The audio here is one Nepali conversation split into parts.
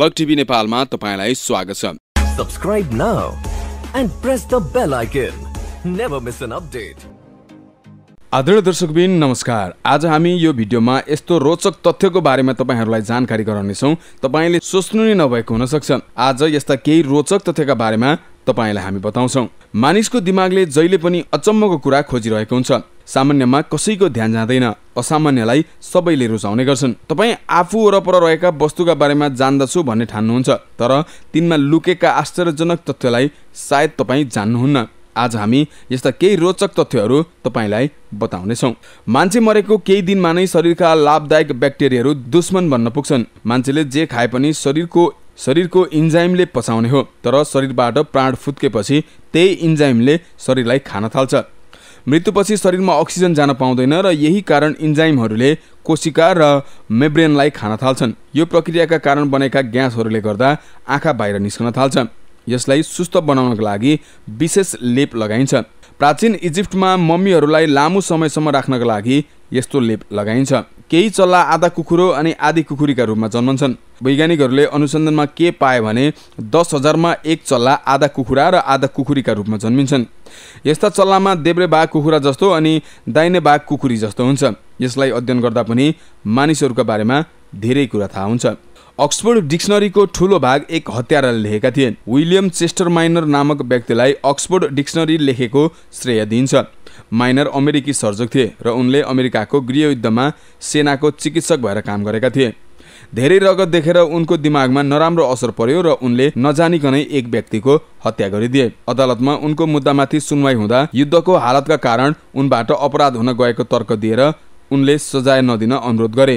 झलक टिभी नेपालमा तपाईँलाई स्वागत छ subscribe now and press the bell icon never miss an update आदरणीय दर्शकबिन नमस्कार आज हामी यो भिडियोमा यस्तो रोचक तथ्यको बारेमा तपाईँहरूलाई जानकारी गराउनेछौँ तपाईँले सोच्नु नै नभएको हुनसक्छ आज यस्ता केही रोचक तथ्यका बारेमा तपाईँलाई हामी बताउँछौँ मानिसको दिमागले जहिले पनि अचम्मको कुरा खोजिरहेको हुन्छ सामान्यमा कसैको ध्यान जाँदैन असामान्यलाई सबैले रुचाउने गर्छन् तपाईँ आफू वरपर रहेका वस्तुका बारेमा जान्दछु भन्ने ठान्नुहुन्छ तर तिनमा लुकेका आश्चर्यजनक तथ्यलाई सायद तपाईँ जान्नुहुन्न आज हामी यस्ता केही रोचक तथ्यहरू तपाईँलाई बताउनेछौँ मान्छे मरेको केही दिनमा नै शरीरका लाभदायक ब्याक्टेरियाहरू दुश्मन बन्न पुग्छन् मान्छेले जे खाए पनि शरीरको शरीरको इन्जाइमले पचाउने हो तर शरीरबाट प्राण फुत्केपछि त्यही इन्जाइमले शरीरलाई खान थाल्छ मृत्युपछि शरीरमा अक्सिजन जान पाउँदैन र यही कारण इन्जाइमहरूले कोशिका र मेब्रेनलाई खान थाल्छन् यो प्रक्रियाका कारण बनेका ग्यासहरूले गर्दा आँखा बाहिर निस्कन थाल्छ यसलाई सुस्त बनाउनको लागि विशेष लेप लगाइन्छ प्राचीन इजिप्टमा मम्मीहरूलाई लामो समयसम्म राख्नका लागि यस्तो लेप लगाइन्छ केही चल्ला आधा कुखुरो अनि आधी कुखुरीका रूपमा जन्मन्छन् वैज्ञानिकहरूले अनुसन्धानमा के पाए भने दस हजारमा एक चल्ला आधा कुखुरा र आधा कुखुरीका रूपमा जन्मिन्छन् यस्ता चल्लामा देब्रे बाघ कुखुरा जस्तो अनि दाइने बाघ कुखुरी जस्तो हुन्छ यसलाई अध्ययन गर्दा पनि मानिसहरूका बारेमा धेरै कुरा थाहा हुन्छ अक्सफोर्ड डिक्सनरीको ठुलो भाग एक हत्याराले लेखेका थिए विलियम चेस्टर माइनर नामक व्यक्तिलाई अक्सफोर्ड डिक्सनरी लेखेको श्रेय दिइन्छ माइनर अमेरिकी सर्जक थिए र उनले अमेरिकाको गृहयुद्धमा सेनाको चिकित्सक भएर काम गरेका थिए धेरै रगत देखेर उनको दिमागमा नराम्रो असर पर्यो र उनले नजानिकनै एक व्यक्तिको हत्या गरिदिए अदालतमा उनको मुद्दामाथि सुनवाई हुँदा युद्धको हालतका कारण उनबाट अपराध हुन गएको तर्क दिएर उनले सजाय नदिन अनुरोध गरे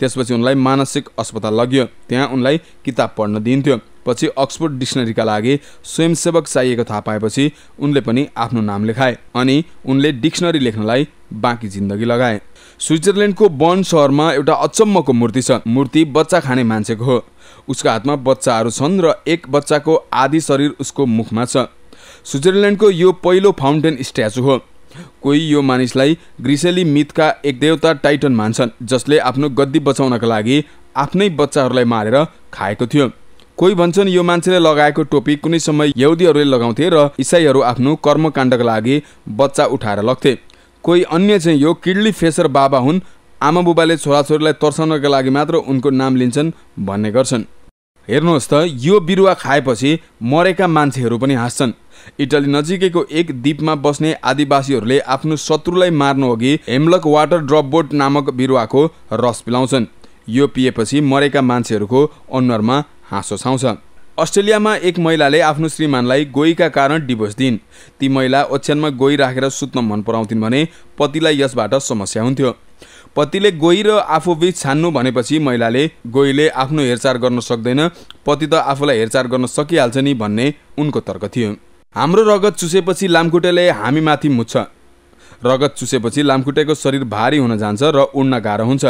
त्यसपछि उनलाई मानसिक अस्पताल लग्यो त्यहाँ उनलाई किताब पढ्न दिइन्थ्यो पछि अक्सफोर्ड डिक्सनरीका लागि स्वयंसेवक चाहिएको थाहा पाएपछि उनले पनि आफ्नो नाम लेखाए अनि उनले डिक्सनरी लेख्नलाई बाँकी जिन्दगी लगाए स्विजरल्यान्डको बर्न सहरमा एउटा अचम्मको मूर्ति छ मूर्ति बच्चा खाने मान्छेको हो उसको हातमा बच्चाहरू छन् र एक बच्चाको आधी शरीर उसको मुखमा छ स्विजरल्यान्डको यो पहिलो फाउन्टेन स्ट्याचु हो कोही यो मानिसलाई ग्रिसेली मिथका एक देवता टाइटन मान्छन् जसले आफ्नो गद्दी बचाउनका लागि आफ्नै बच्चाहरूलाई मारेर खाएको थियो कोही भन्छन् यो मान्छेले लगाएको टोपी कुनै समय यहुदीहरूले लगाउँथे र इसाईहरू आफ्नो कर्मकाण्डका लागि बच्चा उठाएर लग्थे कोही अन्य चाहिँ यो किडली फेसर बाबा हुन् आमा बुबाले छोराछोरीलाई तर्साउनका लागि मात्र उनको नाम लिन्छन् भन्ने गर्छन् हेर्नुहोस् त यो बिरुवा खाएपछि मरेका मान्छेहरू पनि हाँस्छन् इटली नजिकैको एक द्वीपमा बस्ने आदिवासीहरूले आफ्नो शत्रुलाई मार्नु अघि हेमलक वाटर ड्रप बोट नामक बिरुवाको रस पिलाउँछन् यो पिएपछि मरेका मान्छेहरूको अनुहारमा हाँसो छाउँछ अस्ट्रेलियामा एक महिलाले आफ्नो श्रीमानलाई गोईका कारण डिभोर्स दिइन् ती महिला ओछ्यानमा गोई राखेर सुत्न मन पराउँथिन् भने पतिलाई यसबाट समस्या हुन्थ्यो पतिले गोई र आफू बिच छान्नु भनेपछि महिलाले गोईले आफ्नो हेरचाह गर्न सक्दैन पति त आफूलाई हेरचाह गर्न सकिहाल्छ नि भन्ने उनको तर्क थियो हाम्रो रगत चुसेपछि लामखुट्टेले हामीमाथि मुच्छ रगत चुसेपछि लामखुट्टेको शरीर भारी हुन जान्छ र उड्न गाह्रो हुन्छ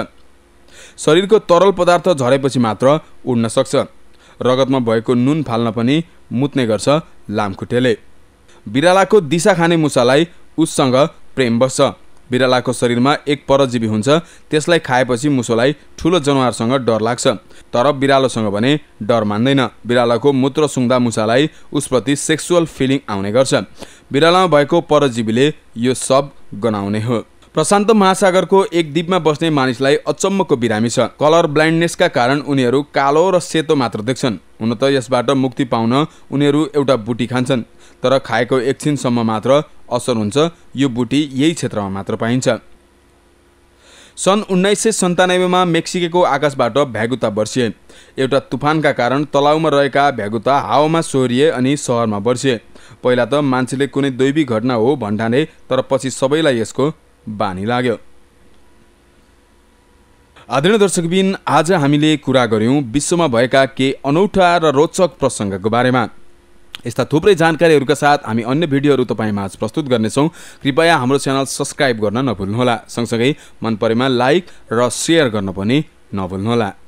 शरीरको तरल पदार्थ झरेपछि मात्र उड्न सक्छ रगतमा भएको नुन फाल्न पनि मुत्ने गर्छ लामखुट्टेले बिरालाको दिशा खाने मुसालाई उससँग प्रेम बस्छ बिरालाको शरीरमा एक परजीवी हुन्छ त्यसलाई खाएपछि मुसोलाई ठुलो जनावरसँग डर लाग्छ तर बिरालोसँग भने डर मान्दैन बिरालोको मूत्र सुँग्दा मुसालाई उसप्रति सेक्सुअल फिलिङ आउने गर्छ बिरालोमा भएको परजीवीले यो सब गनाउने हो प्रशान्त महासागरको एक द्वीपमा बस्ने मानिसलाई अचम्मको बिरामी छ कलर ब्लाइन्डनेसका कारण उनीहरू कालो र सेतो मात्र देख्छन् हुन त यसबाट मुक्ति पाउन उनीहरू एउटा बुटी खान्छन् तर खाएको एकछिनसम्म मात्र असर हुन्छ यो बुटी यही क्षेत्रमा मात्र पाइन्छ सन् उन्नाइस सय सन्तानब्बेमा मेक्सिको आकाशबाट भ्यागुता बर्सिए एउटा तुफानका कारण तलाउमा रहेका भ्यागुता हावामा सोहोरिए अनि सहरमा बर्सिए पहिला त मान्छेले कुनै दैवी घटना हो भन्ठाने तर पछि सबैलाई यसको बानी लाग्यो आदरणीय दर्शकबिन आज हामीले कुरा गऱ्यौँ विश्वमा भएका केही अनौठा र रोचक प्रसङ्गको बारेमा यस्ता थुप्रै जानकारीहरूका साथ हामी अन्य भिडियोहरू तपाईँमा आज प्रस्तुत गर्नेछौँ कृपया हाम्रो च्यानल सब्सक्राइब गर्न नभुल्नुहोला सँगसँगै मन परेमा लाइक र सेयर गर्न पनि नभुल्नुहोला